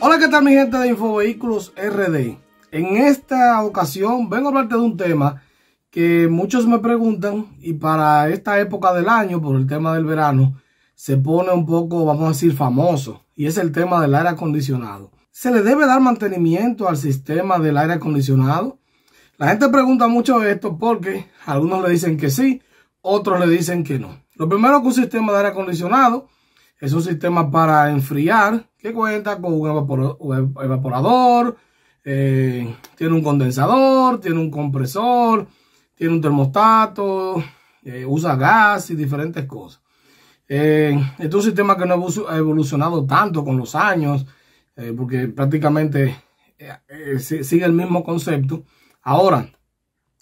Hola, ¿qué tal mi gente de Infovehículos RD? En esta ocasión vengo a hablarte de un tema que muchos me preguntan y para esta época del año, por el tema del verano, se pone un poco, vamos a decir, famoso y es el tema del aire acondicionado. ¿Se le debe dar mantenimiento al sistema del aire acondicionado? La gente pregunta mucho esto porque algunos le dicen que sí, otros le dicen que no. Lo primero que un sistema de aire acondicionado es un sistema para enfriar que cuenta con un, evaporador, eh, tiene un condensador, tiene un compresor, tiene un termostato, eh, usa gas y diferentes cosas. Eh, este es un sistema que no ha evolucionado tanto con los años, porque prácticamente sigue el mismo concepto. Ahora,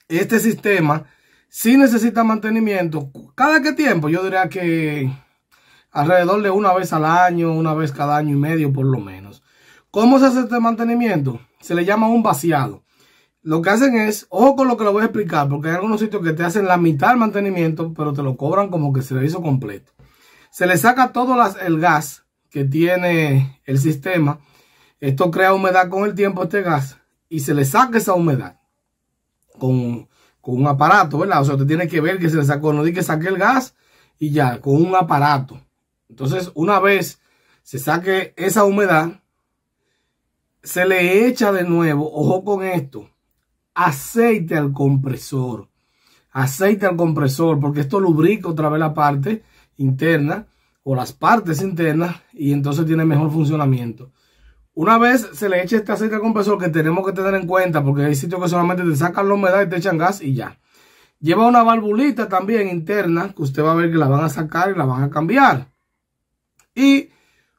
este sistema si necesita mantenimiento. ¿Cada qué tiempo? Yo diría que alrededor de una vez al año, una vez cada año y medio por lo menos. ¿Cómo se hace este mantenimiento? Se le llama un vaciado. Lo que hacen es, ojo con lo que lo voy a explicar, porque hay algunos sitios que te hacen la mitad del mantenimiento, pero te lo cobran como que se le hizo completo. Se le saca todo el gas que tiene el sistema. Esto crea humedad con el tiempo, este gas, y se le saca esa humedad con con un aparato, ¿verdad? O sea, usted tiene que ver que se le sacó, no di que saque el gas y ya, con un aparato. Entonces, una vez se saque esa humedad, se le echa de nuevo, ojo con esto, aceite al compresor. Aceite al compresor, porque esto lubrica otra vez la parte interna o las partes internas y entonces tiene mejor funcionamiento. Una vez se le eche esta aceite al compresor que tenemos que tener en cuenta porque hay sitios que solamente te sacan la humedad y te echan gas y ya. Lleva una valvulita también interna que usted va a ver que la van a sacar y la van a cambiar. Y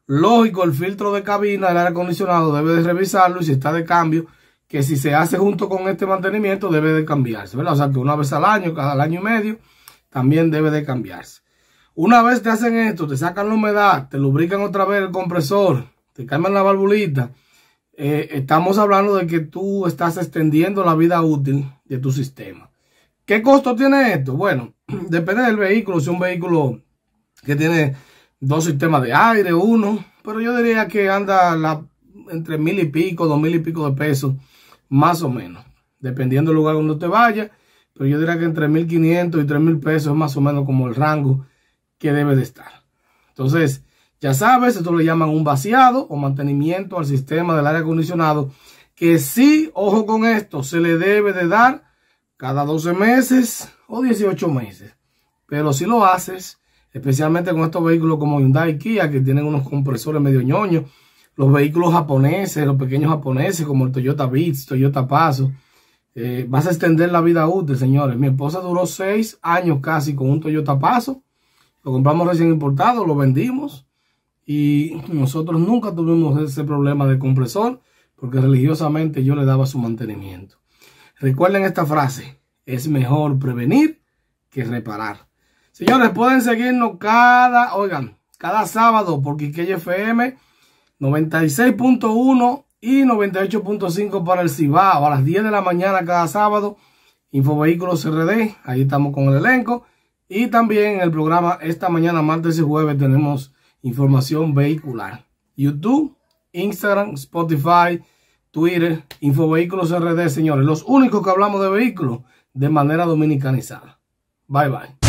lógico, el filtro de cabina el aire acondicionado debe de revisarlo y si está de cambio, que si se hace junto con este mantenimiento debe de cambiarse, ¿verdad? O sea que una vez al año, cada año y medio, también debe de cambiarse. Una vez te hacen esto, te sacan la humedad, te lubrican otra vez el compresor, se calman la valvulita, eh, estamos hablando de que tú estás extendiendo la vida útil de tu sistema. ¿Qué costo tiene esto? Bueno, depende del vehículo, si un vehículo que tiene dos sistemas de aire, uno, pero yo diría que anda entre mil y pico, dos mil y pico de pesos, más o menos, dependiendo del lugar donde te vaya, pero yo diría que entre mil quinientos y tres mil pesos es más o menos como el rango que debe de estar. Entonces, ya sabes, esto le llaman un vaciado o mantenimiento al sistema del aire acondicionado, que sí, ojo con esto, se le debe de dar cada 12 meses o 18 meses. Pero si lo haces, especialmente con estos vehículos como Hyundai Kia, que tienen unos compresores medio ñoños, los vehículos japoneses, los pequeños japoneses como el Toyota Beats, Toyota Paso, eh, vas a extender la vida útil, señores. Mi esposa duró 6 años casi con un Toyota Paso, lo compramos recién importado, lo vendimos y nosotros nunca tuvimos ese problema de compresor porque religiosamente yo le daba su mantenimiento. Recuerden esta frase, es mejor prevenir que reparar. Señores, pueden seguirnos cada, oigan, cada sábado por Kikey FM 96.1 y 98.5 para el Cibao a las 10 de la mañana cada sábado. Info Infovehículos RD, ahí estamos con el elenco. Y también en el programa esta mañana, martes y jueves tenemos información vehicular. YouTube, Instagram, Spotify, Twitter, Infovehículos RD, señores. Los únicos que hablamos de vehículos de manera dominicanizada. Bye bye.